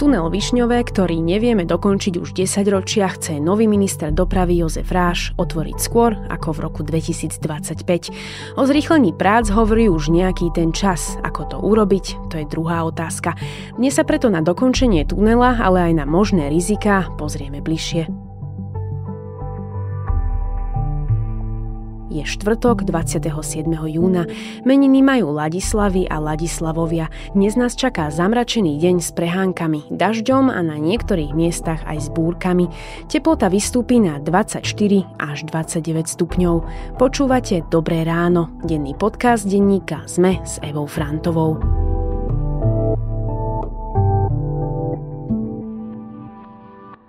Tunel Višňové, ktorý nevieme dokončiť už 10 ročia, chce nový minister dopravy Jozef Ráš otvoriť skôr ako v roku 2025. O zrýchlení prác hovorí už nejaký ten čas. Ako to urobiť, to je druhá otázka. Dnes sa preto na dokončenie tunela, ale aj na možné rizika pozrieme bližšie. Je štvrtok 27. júna. Meniny majú Ladislavy a Ladislavovia. Dnes nás čaká zamračený deň s prehánkami, dažďom a na niektorých miestach aj s búrkami. Teplota vystúpi na 24 až 29 stupňov. Počúvate Dobré ráno, denný podcast denníka sme s Evou Frantovou.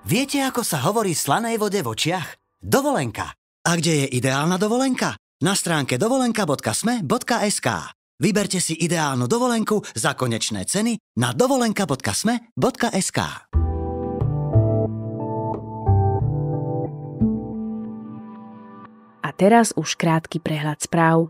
Viete, ako sa hovorí slanej vode v očiach? Dovolenka. A kde je ideálna dovolenka? Na stránke dovolenka.sme.sk. Vyberte si ideálnu dovolenku za konečné ceny na dovolenka.sme.sk. A teraz už krátky prehľad správ.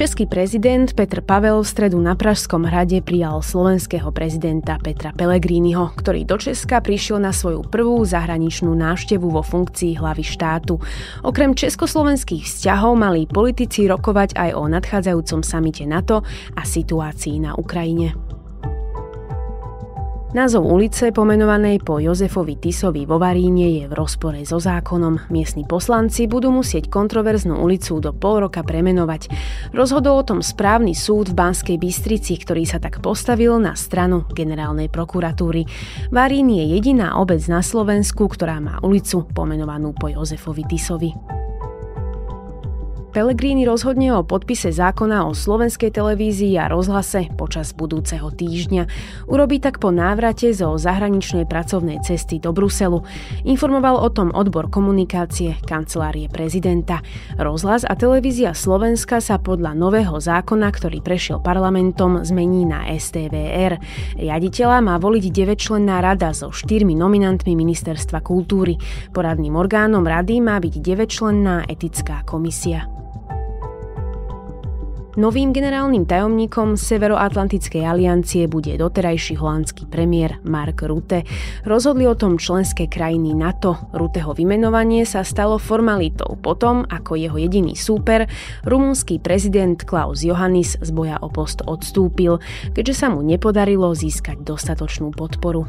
Český prezident Petr Pavel v stredu na Pražskom hrade prijal slovenského prezidenta Petra Pellegriniho, ktorý do Česka prišiel na svoju prvú zahraničnú návštevu vo funkcii hlavy štátu. Okrem československých vzťahov mali politici rokovať aj o nadchádzajúcom samite NATO a situácii na Ukrajine. Názov ulice, pomenovanej po Jozefovi Tisovi vo Varíne, je v rozpore so zákonom. Miestni poslanci budú musieť kontroverznú ulicu do pol roka premenovať. Rozhodol o tom správny súd v Banskej Bystrici, ktorý sa tak postavil na stranu generálnej prokuratúry. Varín je jediná obec na Slovensku, ktorá má ulicu pomenovanú po Jozefovi Tisovi. Pelegrini rozhodne o podpise zákona o slovenskej televízii a rozhlase počas budúceho týždňa. Urobí tak po návrate zo zahraničnej pracovnej cesty do Bruselu. Informoval o tom odbor komunikácie kancelárie prezidenta. Rozhlas a televízia Slovenska sa podľa nového zákona, ktorý prešiel parlamentom, zmení na STVR. Riaditeľa má voliť 9-členná rada so štyrmi nominantmi Ministerstva kultúry. Poradným orgánom rady má byť 9-členná etická komisia. Novým generálnym tajomníkom Severoatlantickej aliancie bude doterajší holandský premiér Mark Rutte. Rozhodli o tom členské krajiny NATO. Ruteho vymenovanie sa stalo formalitou potom, ako jeho jediný súper, rumúnsky prezident Klaus Johannis z boja o post odstúpil, keďže sa mu nepodarilo získať dostatočnú podporu.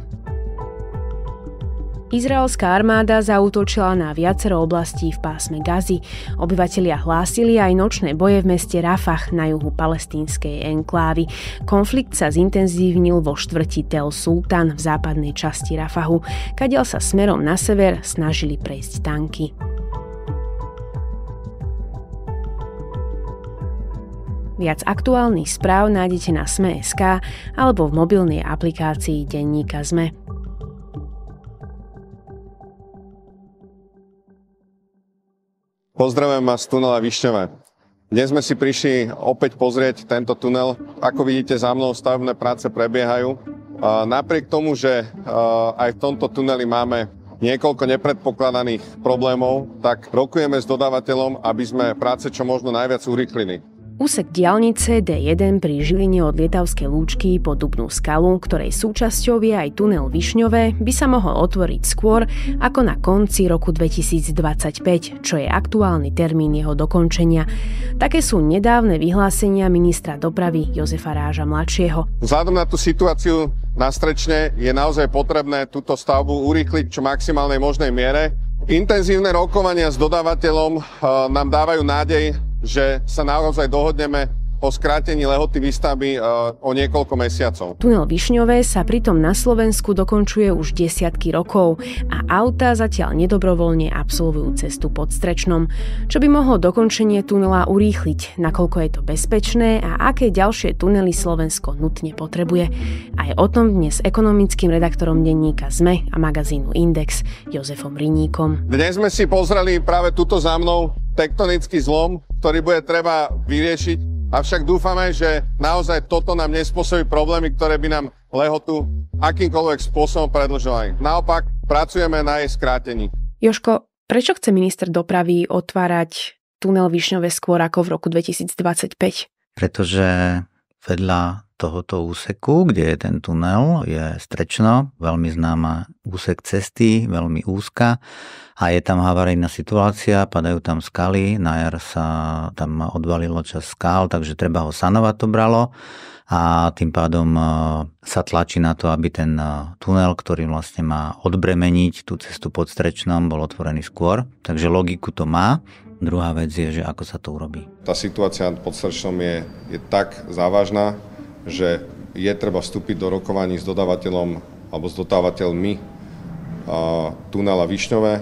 Izraelská armáda zautočila na viacero oblastí v pásme Gazy. Obyvatelia hlásili aj nočné boje v meste Rafah na juhu palestínskej enklávy. Konflikt sa zintenzívnil vo štvrti Tel Sultan v západnej časti Rafahu, kadiaľ sa smerom na sever snažili prejsť tanky. Viac aktuálnych správ nájdete na Sme.sk alebo v mobilnej aplikácii Denníka Sme.sk. Pozdravujem vás z tunela Višňové. Dnes sme si prišli opäť pozrieť tento tunel. Ako vidíte, za mnou stavebné práce prebiehajú. Napriek tomu, že aj v tomto tuneli máme niekoľko nepredpokladaných problémov, tak rokujeme s dodávateľom, aby sme práce čo možno najviac urychlili. Úsek diaľnice D1 pri Žiline od Lietavskej lúčky po Dubnú skalu, ktorej súčasťou je aj tunel Višňové, by sa mohol otvoriť skôr ako na konci roku 2025, čo je aktuálny termín jeho dokončenia. Také sú nedávne vyhlásenia ministra dopravy Jozefa Ráža mladšieho. Vzhľadom na tú situáciu na Strečne je naozaj potrebné túto stavbu urýchliť čo maximálnej možnej miere. Intenzívne rokovania s dodávateľom eh, nám dávajú nádej že sa naozaj dohodneme o skrátení lehoty výstavby e, o niekoľko mesiacov. Tunel Višňové sa pritom na Slovensku dokončuje už desiatky rokov a auta zatiaľ nedobrovoľne absolvujú cestu pod Strečnom, čo by mohlo dokončenie tunela urýchliť, nakoľko je to bezpečné a aké ďalšie tunely Slovensko nutne potrebuje. Aj o tom dnes ekonomickým redaktorom denníka ZME a magazínu Index Jozefom Riníkom. Dnes sme si pozreli práve túto za mnou tektonický zlom, ktorý bude treba vyriešiť Avšak dúfame, že naozaj toto nám nespôsobí problémy, ktoré by nám lehotu akýmkoľvek spôsobom predlžovali. Naopak, pracujeme na jej skrátení. Joško, prečo chce minister dopravy otvárať tunel Višňové skôr ako v roku 2025? Pretože vedľa tohoto úseku, kde je ten tunel, je strečno, veľmi známa úsek cesty, veľmi úzka a je tam havarijná situácia, padajú tam skaly, na jar sa tam odvalilo čas skál, takže treba ho sanovať to bralo a tým pádom e, sa tlačí na to, aby ten e, tunel, ktorý vlastne má odbremeniť tú cestu pod strečnom, bol otvorený skôr, takže logiku to má. Druhá vec je, že ako sa to urobí. Tá situácia pod Strečnom je, je tak závažná, že je treba vstúpiť do rokovaní s dodávateľom alebo s dotávateľmi tunela Višňové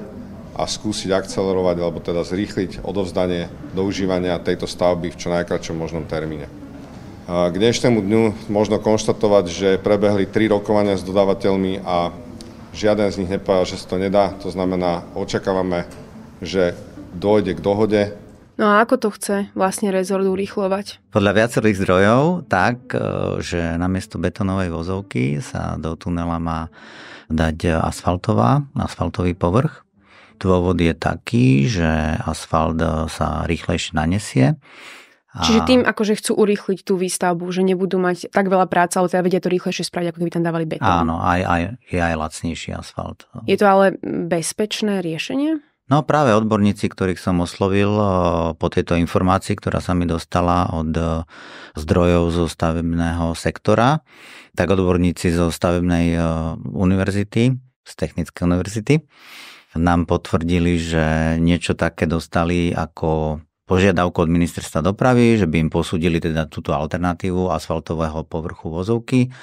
a skúsiť akcelerovať alebo teda zrýchliť odovzdanie doužívania tejto stavby v čo najkračom možnom termíne. K dnešnému dňu možno konštatovať, že prebehli tri rokovania s dodávateľmi a žiaden z nich nepovedal, že sa to nedá. To znamená, očakávame, že dojde k dohode No a ako to chce vlastne rezort urýchlovať? Podľa viacerých zdrojov tak, e, že namiesto betonovej vozovky sa do tunela má dať asfaltová, asfaltový povrch. Dôvod je taký, že asfalt e, sa rýchlejšie nanesie. A... Čiže tým, akože chcú urýchliť tú výstavbu, že nebudú mať tak veľa práce, ale teda vedia to rýchlejšie spraviť, ako keby tam dávali betón. Áno, aj, aj, je aj lacnejší asfalt. Je to ale bezpečné riešenie? No práve odborníci, ktorých som oslovil eh, po tejto informácii, ktorá sa mi dostala od eh, zdrojov zo stavebného sektora, tak odborníci zo stavebnej eh, univerzity, z Technickej univerzity, nám potvrdili, že niečo také dostali ako požiadavku od ministerstva dopravy, že by im posúdili teda túto alternatívu asfaltového povrchu vozovky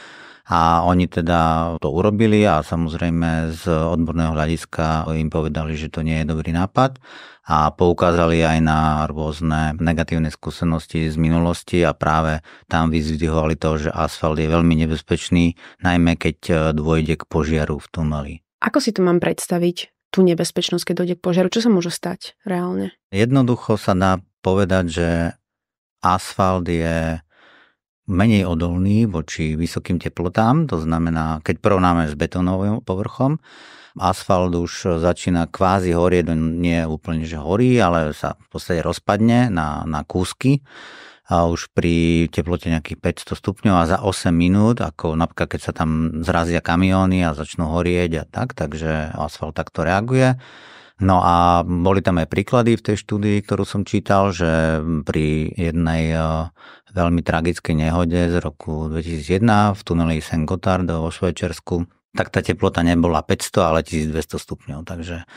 a oni teda to urobili a samozrejme z odborného hľadiska im povedali, že to nie je dobrý nápad a poukázali aj na rôzne negatívne skúsenosti z minulosti a práve tam vyzvihovali to, že asfalt je veľmi nebezpečný, najmä keď e, dôjde k požiaru v tuneli. Ako si to mám predstaviť, tú nebezpečnosť, keď dojde k požiaru? Čo sa môže stať reálne? Jednoducho sa dá povedať, že asfalt je menej odolný voči vysokým teplotám, to znamená, keď porovnáme s betónovým povrchom, asfalt už začína kvázi horieť, no nie úplne, že horí, ale sa v podstate rozpadne na, na kúsky a už pri teplote nejakých 500 stupňov a za 8 minút, ako napríklad keď sa tam zrazia kamióny a začnú horieť a tak, takže asfalt takto reaguje. No a boli tam aj príklady v tej štúdii, ktorú som čítal, že pri jednej eh, veľmi tragickej nehode z roku 2001 v tuneli St. Gotthard vo Švajčiarsku, tak tá teplota nebola 500, ale 1200 stupňov. Takže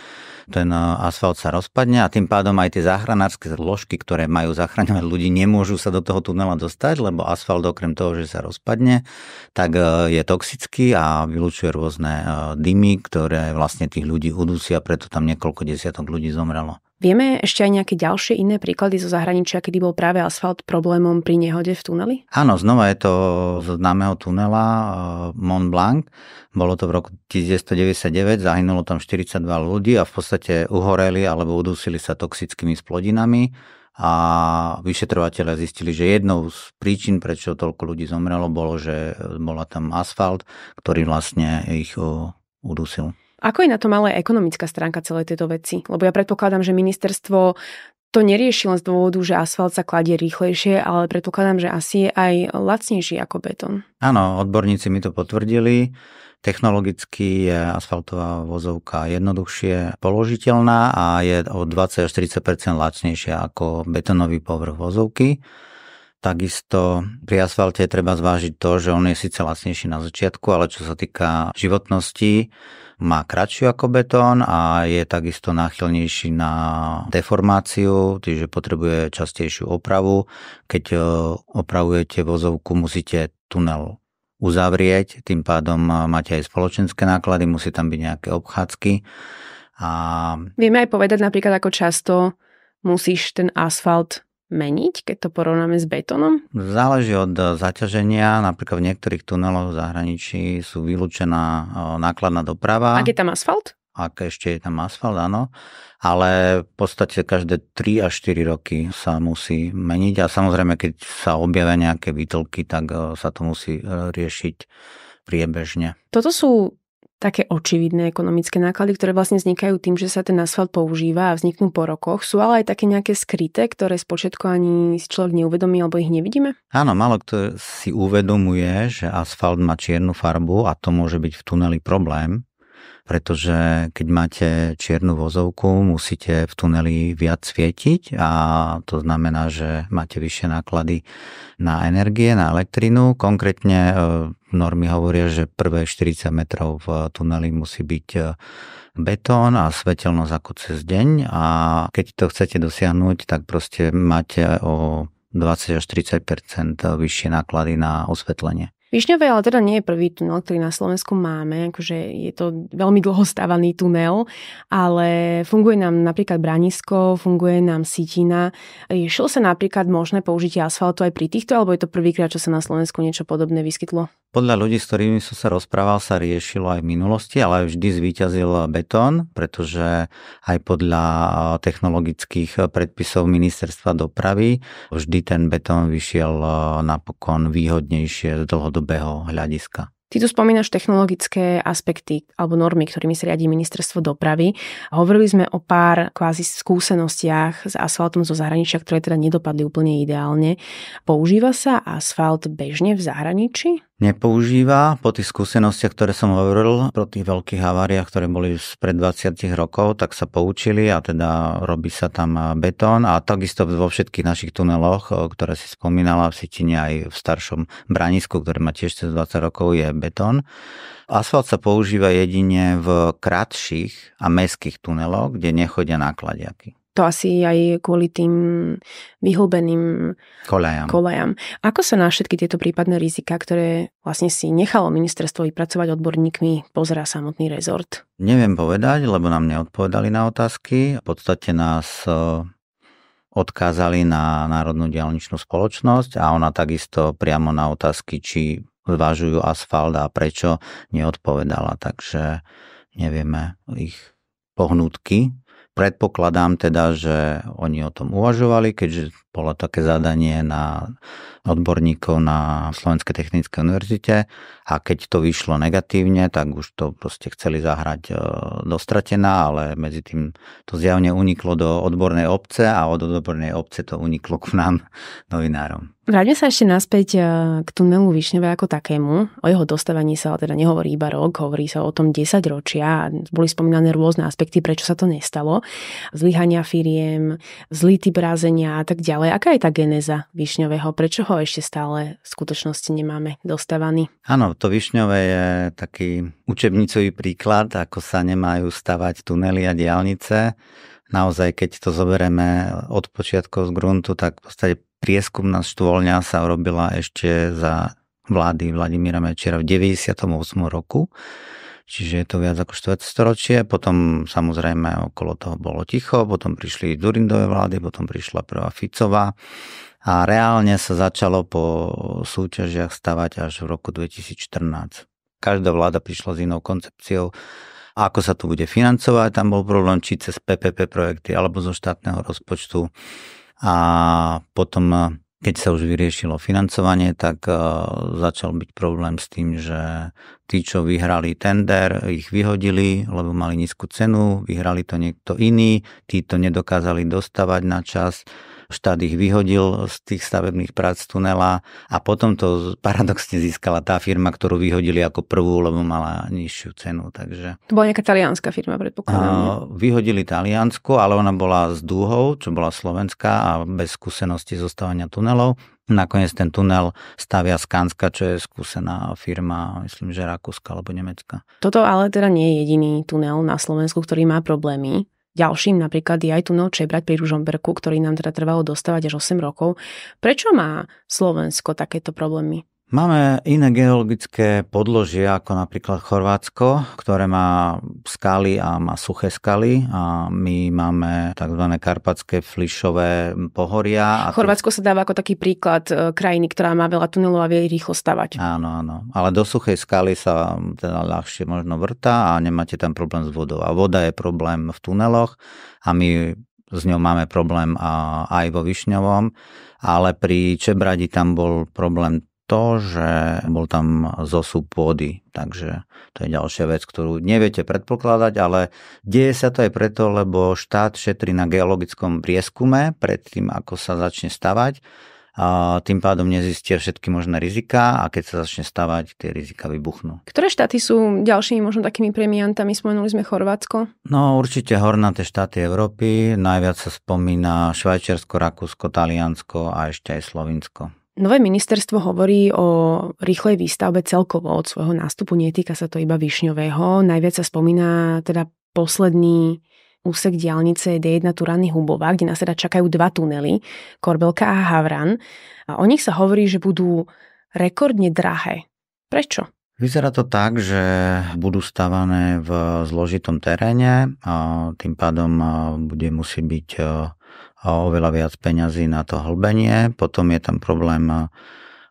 ten eh, asfalt sa rozpadne a tým pádom aj tie záchranárske zložky, ktoré majú zachraňovať ľudí, nemôžu sa do toho tunela dostať, lebo asfalt okrem toho, že sa rozpadne, tak eh, je toxický a vylučuje rôzne eh, dymy, ktoré vlastne tých ľudí udusia, preto tam niekoľko desiatok ľudí zomrelo. Vieme ešte aj nejaké ďalšie iné príklady zo zahraničia, kedy bol práve asfalt problémom pri nehode v tuneli? Áno, znova je to známeho tunela eh, Mont Blanc. Bolo to v roku 1999, zahynulo tam 42 ľudí a v podstate uhoreli alebo udusili sa toxickými splodinami a vyšetrovateľe zistili, že jednou z príčin, prečo toľko ľudí zomrelo, bolo, že eh, bola tam asfalt, ktorý vlastne ich eh, udusil. Ako je na to malé ekonomická stránka celej tejto veci? Lebo ja predpokladám, že ministerstvo to nerieši len z dôvodu, že asfalt sa kladie rýchlejšie, ale predpokladám, že asi je aj lacnejší ako betón. Áno, odborníci mi to potvrdili. Technologicky je asfaltová vozovka jednoduchšie položiteľná a je o 20 až 40 lacnejšia ako betonový povrch vozovky. Takisto pri asfalte treba zvážiť to, že on je síce lacnejší na začiatku, ale čo sa týka životnosti, má kratšiu ako betón a je takisto náchylnejší na deformáciu, čiže potrebuje častejšiu opravu. Keď e, opravujete vozovku, musíte tunel uzavrieť, tým pádom e, máte aj spoločenské náklady, musí tam byť nejaké obchádzky. A... Vieme aj povedať napríklad, ako často musíš ten asfalt meniť, keď to porovnáme s betónom? Záleží od eh, zaťaženia. Napríklad v niektorých tuneloch v zahraničí sú vylúčená eh, nákladná doprava. Ak je tam asfalt? Ak ešte je tam asfalt, áno. Ale v podstate každé 3 až 4 roky sa musí meniť a samozrejme, keď sa objavia nejaké výtlky, tak eh, sa to musí riešiť priebežne. Toto sú také očividné ekonomické náklady, ktoré vlastne vznikajú tým, že sa ten asfalt používa a vzniknú po rokoch. Sú ale aj také nejaké skryté, ktoré spočiatku ani si človek neuvedomí alebo ich nevidíme? Áno, málo kto si uvedomuje, že asfalt má čiernu farbu a to môže byť v tuneli problém, pretože keď máte čiernu vozovku, musíte v tuneli viac svietiť a to znamená, že máte vyššie náklady na energie, na elektrinu. Konkrétne e, normy hovoria, že prvé 40 metrov v tuneli musí byť e, betón a svetelnosť ako cez deň a keď to chcete dosiahnuť, tak proste máte o 20 až 30 vyššie náklady na osvetlenie. Višňové ale teda nie je prvý tunel, ktorý na Slovensku máme, akože je to veľmi dlho stávaný tunel, ale funguje nám napríklad Branisko, funguje nám Sitina. Riešilo sa napríklad možné použitie asfaltu aj pri týchto, alebo je to prvýkrát, čo sa na Slovensku niečo podobné vyskytlo? Podľa ľudí, s ktorými som sa rozprával, sa riešilo aj v minulosti, ale vždy zvíťazil betón, pretože aj podľa eh, technologických eh, predpisov ministerstva dopravy vždy ten betón vyšiel eh, napokon výhodnejšie z dlhodobého hľadiska. Ty tu spomínaš technologické aspekty alebo normy, ktorými sa riadi ministerstvo dopravy. Hovorili sme o pár kvázi skúsenostiach s asfaltom zo zahraničia, ktoré teda nedopadli úplne ideálne. Používa sa asfalt bežne v zahraničí? nepoužíva. Po tých skúsenostiach, ktoré som hovoril, po tých veľkých haváriách, ktoré boli už pred 20 rokov, tak sa poučili a teda robí sa tam betón a takisto vo všetkých našich tuneloch, ktoré si spomínala v Sitine aj v staršom branisku, ktoré má tiež cez 20 rokov, je betón. Asfalt sa používa jedine v kratších a meských tuneloch, kde nechodia nákladiaky to asi aj kvôli tým vyhlbeným kolejam. kolejam. Ako sa na všetky tieto prípadné rizika, ktoré vlastne si nechalo ministerstvo vypracovať odborníkmi, pozerá samotný rezort? Neviem povedať, lebo nám neodpovedali na otázky. V podstate nás e, odkázali na Národnú dialničnú spoločnosť a ona takisto priamo na otázky, či zvažujú asfalt a prečo, neodpovedala. Takže nevieme ich pohnutky Predpokladám teda, že oni o tom uvažovali, keďže bolo také zadanie na odborníkov na Slovenskej technickej univerzite a keď to vyšlo negatívne, tak už to proste chceli zahrať e, dostratená, ale medzi tým to zjavne uniklo do odbornej obce a od odbornej obce to uniklo k nám, novinárom. Vráťme sa ešte naspäť e, k tunelu Višňové ako takému. O jeho dostavaní sa teda nehovorí iba rok, hovorí sa o tom 10 ročia. Boli spomínané rôzne aspekty, prečo sa to nestalo. Zlyhania firiem, zlý typ rázenia a tak ďalej. Aká je tá geneza Višňového? Prečo ho ešte stále v skutočnosti nemáme dostavaný? Áno, to Višňové je taký učebnicový príklad, ako sa nemajú stavať tunely a diálnice. Naozaj, keď to zoberieme od počiatkov z gruntu, tak v podstate prieskumná štôlňa sa urobila ešte za vlády Vladimíra Mečera v 98. roku čiže je to viac ako štvrtstoročie. Potom samozrejme okolo toho bolo ticho, potom prišli Durindové vlády, potom prišla prvá Ficová a reálne sa začalo po súťažiach stavať až v roku 2014. Každá vláda prišla s inou koncepciou, ako sa to bude financovať, tam bol problém či cez PPP projekty alebo zo štátneho rozpočtu. A potom, keď sa už vyriešilo financovanie, tak eh, začal byť problém s tým, že tí, čo vyhrali tender, ich vyhodili, lebo mali nízku cenu, vyhrali to niekto iný, tí to nedokázali dostavať na čas štát ich vyhodil z tých stavebných prác tunela a potom to paradoxne získala tá firma, ktorú vyhodili ako prvú, lebo mala nižšiu cenu. Takže... To bola nejaká talianská firma, predpokladám. Vyhodili taliansku, ale ona bola z dúhou, čo bola slovenská a bez skúsenosti zostávania tunelov. Nakoniec ten tunel stavia Skanska, čo je skúsená firma, myslím, že Rakúska alebo Nemecka. Toto ale teda nie je jediný tunel na Slovensku, ktorý má problémy. Ďalším napríklad je aj tunel brať pri Ružomberku, ktorý nám teda trvalo dostávať až 8 rokov. Prečo má Slovensko takéto problémy? Máme iné geologické podložie, ako napríklad Chorvátsko, ktoré má skaly a má suché skaly a my máme tzv. karpatské flišové pohoria. A Chorvátsko sa dáva ako taký príklad e, krajiny, ktorá má veľa tunelov a vie rýchlo stavať. Áno, áno. Ale do suchej skaly sa teda ľahšie možno vrta a nemáte tam problém s vodou. A voda je problém v tuneloch a my s ňou máme problém aj vo Višňovom, ale pri Čebradi tam bol problém to, že bol tam zosup pôdy. Takže to je ďalšia vec, ktorú neviete predpokladať, ale deje sa to aj preto, lebo štát šetrí na geologickom prieskume pred tým, ako sa začne stavať. A tým pádom nezistia všetky možné rizika a keď sa začne stavať, tie rizika vybuchnú. Ktoré štáty sú ďalšími možno takými premiantami? Spomenuli sme Chorvátsko. No určite hornaté štáty Európy. Najviac sa spomína Švajčiarsko, Rakúsko, Taliansko a ešte aj Slovinsko. Nové ministerstvo hovorí o rýchlej výstavbe celkovo od svojho nástupu, netýka sa to iba Višňového. Najviac sa spomína teda posledný úsek diálnice D1 Turany Hubová, kde nás teda čakajú dva tunely, Korbelka a Havran. A o nich sa hovorí, že budú rekordne drahé. Prečo? Vyzerá to tak, že budú stavané v zložitom teréne a tým pádom bude musieť byť a oveľa viac peňazí na to hlbenie. Potom je tam problém,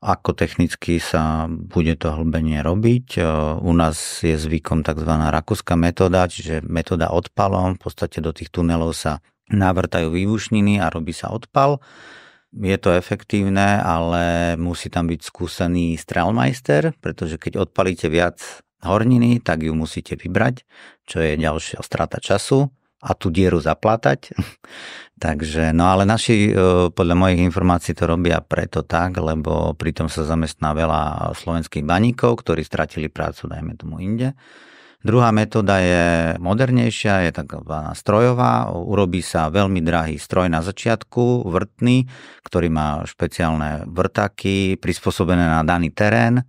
ako technicky sa bude to hlbenie robiť. E, u nás je zvykom tzv. rakúska metóda, čiže metóda odpalom. V podstate do tých tunelov sa navrtajú výbušniny a robí sa odpal. Je to efektívne, ale musí tam byť skúsený strelmajster, pretože keď odpalíte viac horniny, tak ju musíte vybrať, čo je ďalšia strata času a tú dieru zaplatať. Takže, no ale naši e, podľa mojich informácií to robia preto tak, lebo pritom sa zamestná veľa slovenských baníkov, ktorí stratili prácu, dajme tomu inde. Druhá metóda je modernejšia, je takzvaná strojová. Urobí sa veľmi drahý stroj na začiatku, vrtný, ktorý má špeciálne vrtaky prispôsobené na daný terén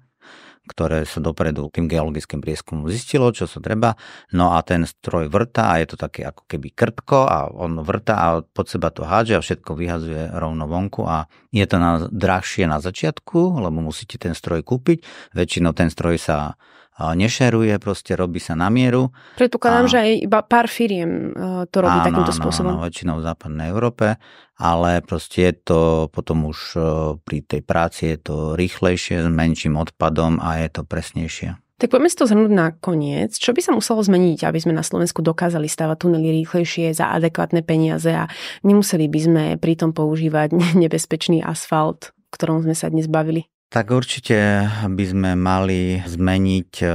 ktoré sa dopredu tým geologickým prieskumom zistilo, čo sa treba. No a ten stroj vrta a je to také ako keby krtko a on vrta a pod seba to hádže a všetko vyhazuje rovno vonku a je to na, drahšie na začiatku, lebo musíte ten stroj kúpiť. Väčšinou ten stroj sa nešeruje, proste robí sa na mieru. Predpokladám, a... že aj iba pár firiem e, to robí áno, takýmto spôsobom. Áno, väčšinou v západnej Európe, ale proste je to potom už e, pri tej práci je to rýchlejšie, s menším odpadom a je to presnejšie. Tak poďme si to zhrnúť na koniec. Čo by sa muselo zmeniť, aby sme na Slovensku dokázali stavať tunely rýchlejšie za adekvátne peniaze a nemuseli by sme pritom používať nebezpečný asfalt, ktorom sme sa dnes bavili? Tak určite by sme mali zmeniť e,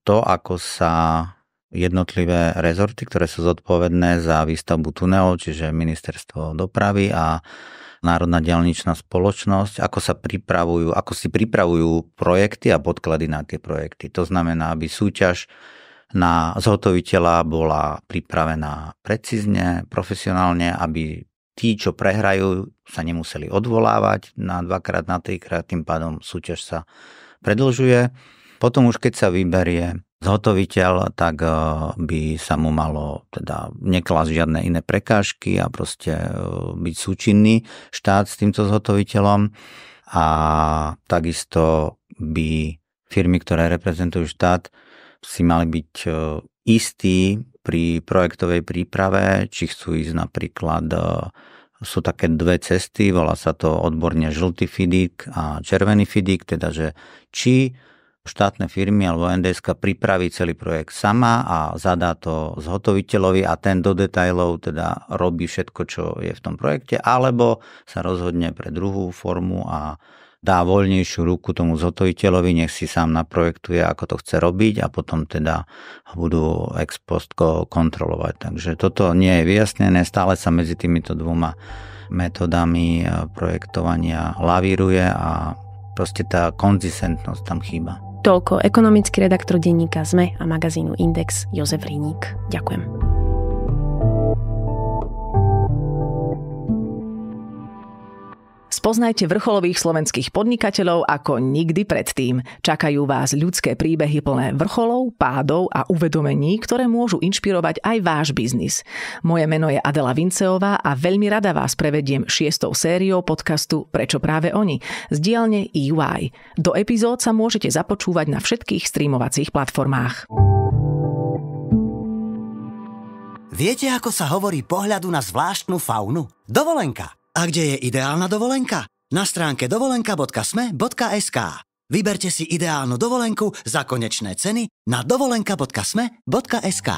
to, ako sa jednotlivé rezorty, ktoré sú zodpovedné za výstavbu tunelov, čiže ministerstvo dopravy a Národná dielničná spoločnosť, ako sa pripravujú, ako si pripravujú projekty a podklady na tie projekty. To znamená, aby súťaž na zhotoviteľa bola pripravená precízne, profesionálne, aby tí, čo prehrajú, sa nemuseli odvolávať na dvakrát, na trikrát, tým pádom súťaž sa predlžuje. Potom už keď sa vyberie zhotoviteľ, tak eh, by sa mu malo teda neklásť žiadne iné prekážky a proste eh, byť súčinný štát s týmto zhotoviteľom a takisto by firmy, ktoré reprezentujú štát, si mali byť eh, istí pri projektovej príprave, či chcú ísť napríklad, e, sú také dve cesty, volá sa to odborne žltý fidík a červený fidík, teda že či štátne firmy alebo NDSK pripraví celý projekt sama a zadá to zhotoviteľovi a ten do detajlov teda robí všetko, čo je v tom projekte, alebo sa rozhodne pre druhú formu a dá voľnejšiu ruku tomu zhotoviteľovi, nech si sám naprojektuje, ako to chce robiť a potom teda budú ex post kontrolovať. Takže toto nie je vyjasnené, stále sa medzi týmito dvoma metodami e, projektovania lavíruje a proste tá konzistentnosť tam chýba. Toľko ekonomický redaktor denníka ZME a magazínu Index Jozef Riník. Ďakujem. Spoznajte vrcholových slovenských podnikateľov ako nikdy predtým. Čakajú vás ľudské príbehy plné vrcholov, pádov a uvedomení, ktoré môžu inšpirovať aj váš biznis. Moje meno je Adela Vinceová a veľmi rada vás prevediem šiestou sériou podcastu Prečo práve oni z dielne EY. Do epizód sa môžete započúvať na všetkých streamovacích platformách. Viete, ako sa hovorí pohľadu na zvláštnu faunu? Dovolenka. A kde je ideálna dovolenka? Na stránke dovolenka.sme.sk Vyberte si ideálnu dovolenku za konečné ceny na dovolenka.sme.sk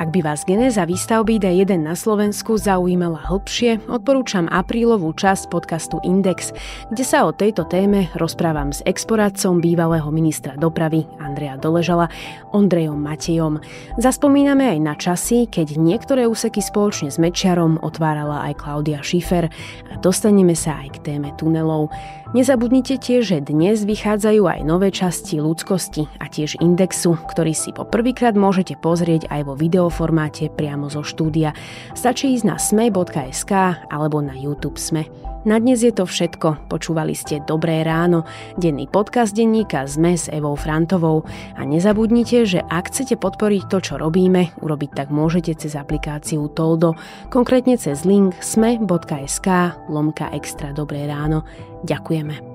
Ak by vás genéza výstavby D1 na Slovensku zaujímala hlbšie, odporúčam aprílovú časť podcastu Index, kde sa o tejto téme rozprávam s exporácom bývalého ministra dopravy Andrea Doležala Ondrejom Matejom. Zaspomíname aj na časy, keď niektoré úseky spoločne s Mečiarom otvárala aj Klaudia Schiffer a dostaneme sa aj k téme tunelov. Nezabudnite tiež, že dnes vychádzajú aj nové časti ľudskosti a tiež indexu, ktorý si po prvýkrát môžete pozrieť aj vo videoformáte priamo zo štúdia. Stačí ísť na sme.sk alebo na YouTube Sme. Na dnes je to všetko. Počúvali ste Dobré ráno, denný podcast denníka ZME s Evou Frantovou. A nezabudnite, že ak chcete podporiť to, čo robíme, urobiť tak môžete cez aplikáciu Toldo, konkrétne cez link sme.sk lomka extra Dobré ráno. Ďakujeme.